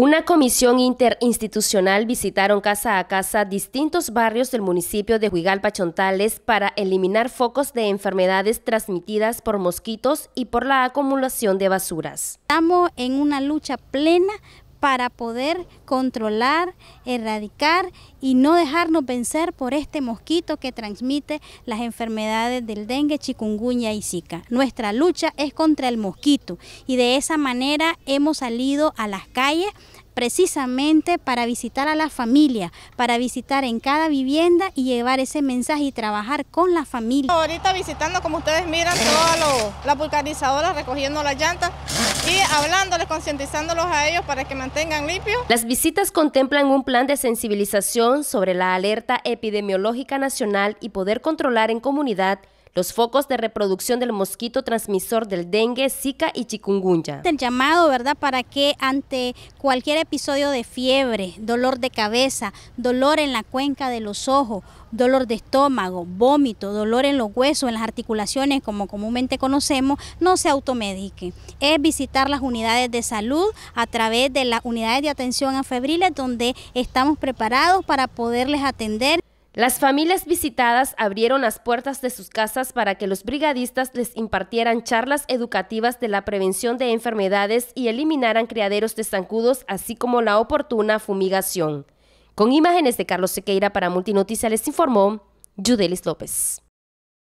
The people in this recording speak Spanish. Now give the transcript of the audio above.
Una comisión interinstitucional visitaron casa a casa distintos barrios del municipio de Huigalpa Chontales para eliminar focos de enfermedades transmitidas por mosquitos y por la acumulación de basuras. Estamos en una lucha plena para poder controlar, erradicar y no dejarnos vencer por este mosquito que transmite las enfermedades del dengue, chikungunya y zika. Nuestra lucha es contra el mosquito y de esa manera hemos salido a las calles precisamente para visitar a la familia, para visitar en cada vivienda y llevar ese mensaje y trabajar con la familia. Ahorita visitando, como ustedes miran, todas las vulcanizadoras recogiendo las llantas y hablándoles, concientizándolos a ellos para que mantengan limpio. Las visitas contemplan un plan de sensibilización sobre la alerta epidemiológica nacional y poder controlar en comunidad los focos de reproducción del mosquito transmisor del dengue, zika y chikungunya. El llamado, ¿verdad?, para que ante cualquier episodio de fiebre, dolor de cabeza, dolor en la cuenca de los ojos, dolor de estómago, vómito, dolor en los huesos, en las articulaciones, como comúnmente conocemos, no se automedique. Es visitar las unidades de salud a través de las unidades de atención a febriles donde estamos preparados para poderles atender. Las familias visitadas abrieron las puertas de sus casas para que los brigadistas les impartieran charlas educativas de la prevención de enfermedades y eliminaran criaderos de zancudos, así como la oportuna fumigación. Con imágenes de Carlos Sequeira para Multinoticia les informó Judelis López.